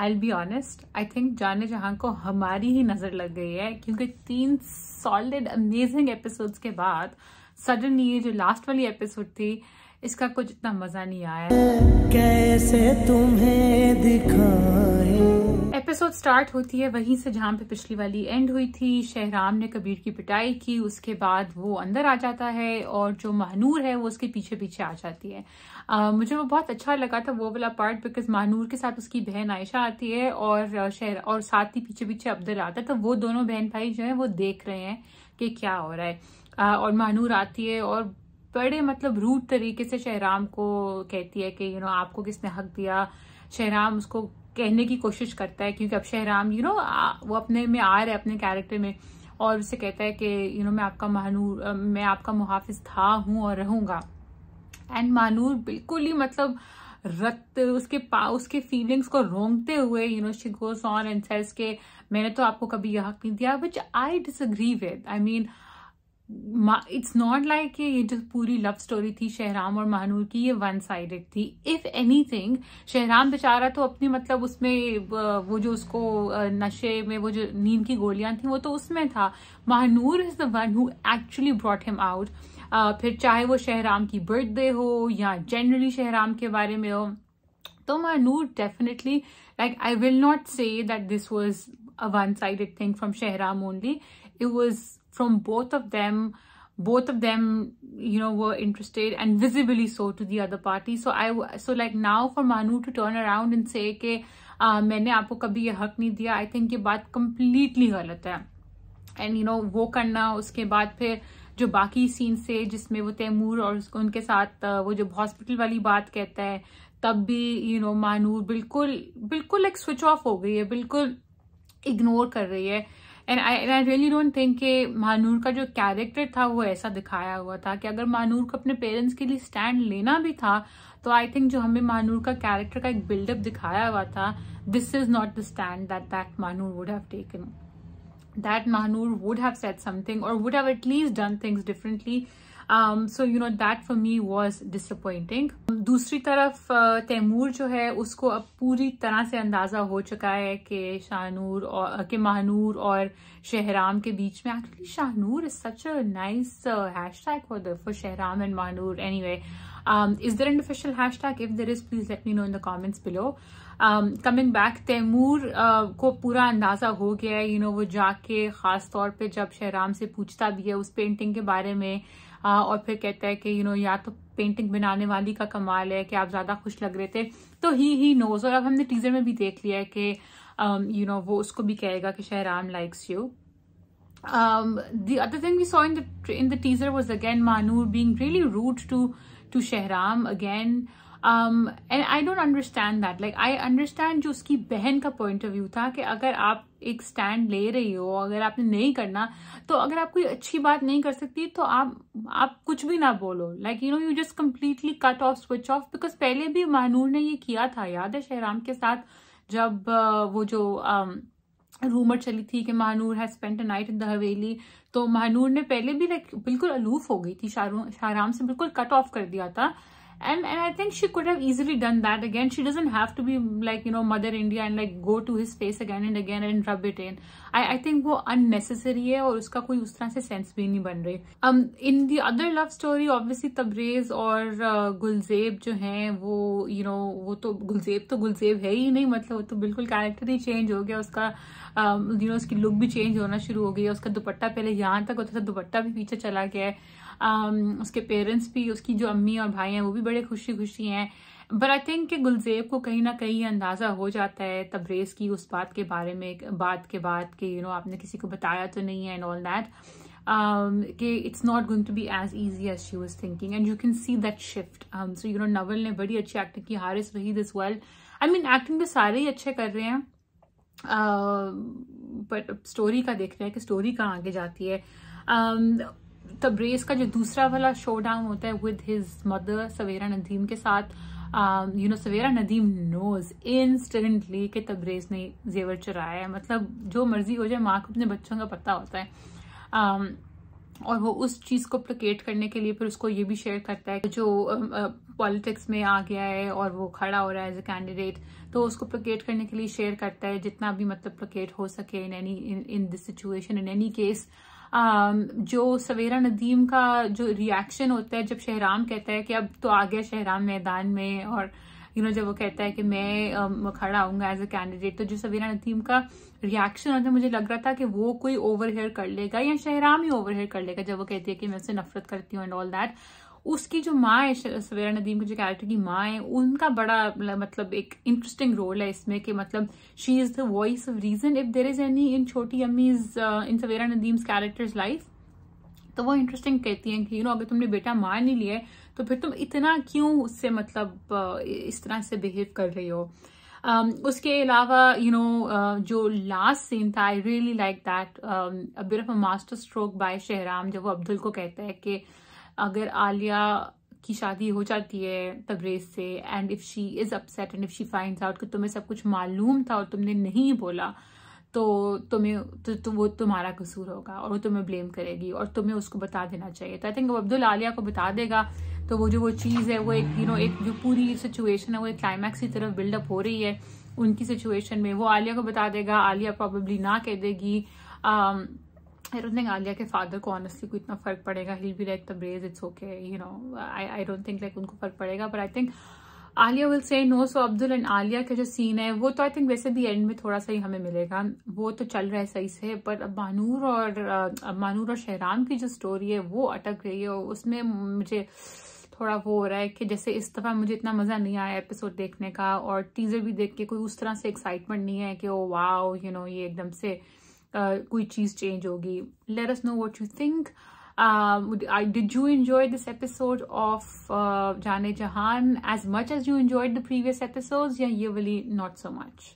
I be honest I think Jaane Jahan को हमारी ही नज़र लग गई है क्योंकि तीन सॉलिड अमेजिंग एपिसोड्स के बाद सडनली ये जो लास्ट वाली एपिसोड थी इसका कुछ इतना मज़ा नहीं आया कैसे तुम्हें दिखाए एपिसोड स्टार्ट होती है वहीं से जहां पे पिछली वाली एंड हुई थी शहराम ने कबीर की पिटाई की उसके बाद वो अंदर आ जाता है और जो महानूर है वो उसके पीछे पीछे आ जाती है आ, मुझे वो बहुत अच्छा लगा था वो वाला पार्ट बिकॉज महानूर के साथ उसकी बहन आयशा आती है और शहर और साथ ही पीछे पीछे अब्दुल आता था तो वो दोनों बहन भाई जो है वो देख रहे हैं कि क्या हो रहा है आ, और महानूर आती है और बड़े मतलब रूट तरीके से शहराम को कहती है कि यू नो आपको किसने हक दिया शहराम उसको कहने की कोशिश करता है क्योंकि अक्षय राम यू नो वो अपने में आ रहे अपने कैरेक्टर में और उसे कहता है कि यू नो मैं आपका महानूर मैं आपका मुहाफिज था हूँ और रहूँगा एंड महानूर बिल्कुल ही मतलब रक्त उसके पा उसके फीलिंग्स को रोंगते हुए you know she goes on and sells के मैंने तो आपको कभी यह हक नहीं दिया which I disagree with I mean it's not like ये जो पूरी लव स्टोरी थी शहराम और महानूर की ये वन साइडेड थी इफ एनीथिंग शहराम बेचारा तो अपनी मतलब उसमें वो जो उसको नशे में वो जो नींद की गोलियां थी वो तो उसमें था Mahnoor is the one who actually brought him out फिर चाहे वो शहराम की बर्थडे हो या जनरली शहराम के बारे में हो तो Mahnoor definitely like I will not say that this was a one sided thing from Shahram only it was from both of them both of them you know were interested and visibly so to the other party so i so like now for manu to turn around and say ke uh, maine aapko kabhi ye haq nahi diya i think ye baat completely galat hai and you know wo karna uske baad phir जो बाकी scene से जिसमें वो तैमूर और उसको उनके साथ वो जो हॉस्पिटल वाली बात कहता है तब भी you you know know, Mahnoor बिल्कुल बिल्कुल एक स्विच ऑफ हो गई है बिल्कुल इग्नोर कर रही है and I I really don't think कि महानूर का जो कैरेक्टर था वो ऐसा दिखाया हुआ था कि अगर महानूर को अपने पेरेंट्स के लिए स्टैंड लेना भी था तो आई थिंक जो हमें महानूर का कैरेक्टर का एक बिल्डअप दिखाया हुआ था this is not the stand that that Mahnoor would have taken that Mahnoor would have set something और would have at least done things differently so you know that for me was disappointing दूसरी तरफ uh, Taimur जो है उसको अब पूरी तरह से अंदाजा हो चुका है कि शाहनूर और uh, के महानूर और शहराम के बीच में actually Shahnoor is such a nice hashtag for for Shahram and Mahnoor any anyway, Um, is there an official hashtag? If there is, please let me know in the comments below. um coming coming back Taimoor को पूरा अंदाजा हो गया है you know वो जाके khaas taur pe jab shahram se पूछता bhi hai us painting ke bare mein uh, aur phir kehta hai कि you know, ya to painting बनाने वाली का कमाल है कि आप ज्यादा खुश लग रहे थे तो ही ही नोज और अब हमने टीजर में भी देख लिया है कि यू नो वो उसको भी कहेगा कि Shahram likes you the other thing we saw in the in the teaser was again Mahnoor being really rude to to Shahram again. Um, and I don't understand that. Like I understand जो उसकी बहन का point of view था कि अगर आप एक stand ले रही हो अगर आपने नहीं करना तो अगर आप कोई अच्छी बात नहीं कर सकती तो आप आप कुछ भी ना बोलो like you know you just completely cut off switch off because पहले भी महानूर ने ये किया था याद है शहराम के साथ जब uh, वो जो um, रूमर चली थी कि Mahnoor has spent a night in the haveli तो महानूर ने पहले भी लाइक बिल्कुल अलूफ हो गई थी शाहरुख शाहराम से बिल्कुल कट ऑफ कर दिया था and and i think she could have easily done that again she doesn't have to be like you know mother india and like go to his face again and again and rub it in i i think wo unnecessary hai aur uska koi us tarah se sense bhi nahi ban rahi um in the other love story obviously tabrez aur uh, gulzeb jo hain wo you know wo to gulzeb to gulzeb hai hi nahi मतलब वो तो बिल्कुल character ही change हो गया उसका you know उसकी look भी change होना शुरू हो गई है उसका दुपट्टा पहले यहाँ तक होता था दुपट्टा भी पीछे चला गया है Um, उसके पेरेंट्स भी उसकी जो अम्मी और भाई हैं वो भी बड़े खुशी खुशी हैं बट आई थिंक कि गुलजेब को कहीं ना कहीं अंदाज़ा हो जाता है तबरेज़ की उस बात के बारे में बात के बाद कि यू नो आपने किसी को बताया तो नहीं है एंड ऑल दैट कि it's not going to be as easy as she was thinking and you can see that shift so you know Nawal ने बड़ी अच्छी एक्टिंग की Haris Waheed is well I mean acting तो सारे ही अच्छे कर रहे हैं बट uh, स्टोरी का देख रहे हैं कि स्टोरी कहाँ आगे जाती है um, तब्रेज का जो दूसरा वाला शो डाउन होता है with his mother Savera Nadeem के साथ you know Savera Nadeem knows instantly के तब्रेज ने जेवर चुराया है मतलब जो मर्जी हो जाए माँ को अपने बच्चों का पता होता है um, और वो उस चीज़ को प्रोकेट करने के लिए फिर उसको ये भी शेयर करता है जो पॉलिटिक्स um, uh, में आ गया है और वो खड़ा हो रहा है एज ए कैंडिडेट तो उसको प्रोकेट करने के लिए शेयर करता है जितना भी मतलब प्रोकेट हो सके in any in this situation in any case Um, जो सवेरा नदीम का जो रिएक्शन होता है जब शहराम कहता है कि अब तो आ गया शहराम मैदान में और यू नो जब वो कहता है कि मैं um, खड़ा आऊंगा एज अ कैंडिडेट तो जो सवेरा नदीम का रिएक्शन होता है मुझे लग रहा था कि वो कोई ओवर हेयर कर लेगा या शहराम ही ओवर हेयर कर लेगा जब वो कहती है कि मैं उससे नफरत करती हूँ एंड ऑल दैट उसकी जो माँ है सवेरा नदीम की जो कैरेक्टर की माँ है उनका बड़ा मतलब एक इंटरेस्टिंग रोल है इसमें कि मतलब she is the voice of reason if there is any इन छोटी is in Savera Nadeem's characters life तो वो इंटरेस्टिंग कहती हैं कि यू नो अगर तुमने बेटा मार नहीं लिया है तो फिर तुम इतना क्यों उससे मतलब इस तरह से बिहेव कर रही हो um, उसके अलावा यू नो जो लास्ट सीन था I really like that bit of a master stroke by Shahram जब वो अब्दुल को कहता है कि अगर आलिया की शादी हो जाती है तबरेज से and if she is upset and if she find out कि तुम्हें सब कुछ मालूम था और तुमने नहीं बोला तो तुम्हें तो, तो वो तुम्हारा कसूर होगा और वो तुम्हें ब्लेम करेगी और तुम्हें उसको बता देना चाहिए तो आई थिंक अब्दुल आलिया को बता देगा तो वो जो वो चीज़ है वो एक यू नो एक जो पूरी सिचुएशन है वो एक क्लाइमैक्स की तरफ बिल्डअप हो रही है उनकी सिचुएशन में वो आलिया को बता देगा आलिया प्रॉबेबली ना कह देगी um, I don't think Alia के फादर को honestly कोई इतना फर्क पड़ेगा ही be like the braids it's okay you know I I don't think उनको फर्क पड़ेगा but I think Alia will say no so Abdul and Alia का जो सीन है वो तो आई थिंक वैसे भी एंड में थोड़ा सा ही हमें मिलेगा वो तो चल रहा है सही से पर अब मानूर और अब मानूर और शहराम की जो स्टोरी है वो अटक रही है उसमें मुझे थोड़ा वो हो रहा है कि जैसे इस दफ़ा मुझे इतना मज़ा नहीं आया एपिसोड देखने का और टीज़र भी देख के कोई उस तरह से एक्साइटमेंट नहीं है कि ओ वाह यू नो ये एकदम से कोई चीज़ चेंज होगी let us know what you think did you enjoy this episode of Jaane Jahan as much as you enjoyed the previous episodes या ये वाली नॉट सो मच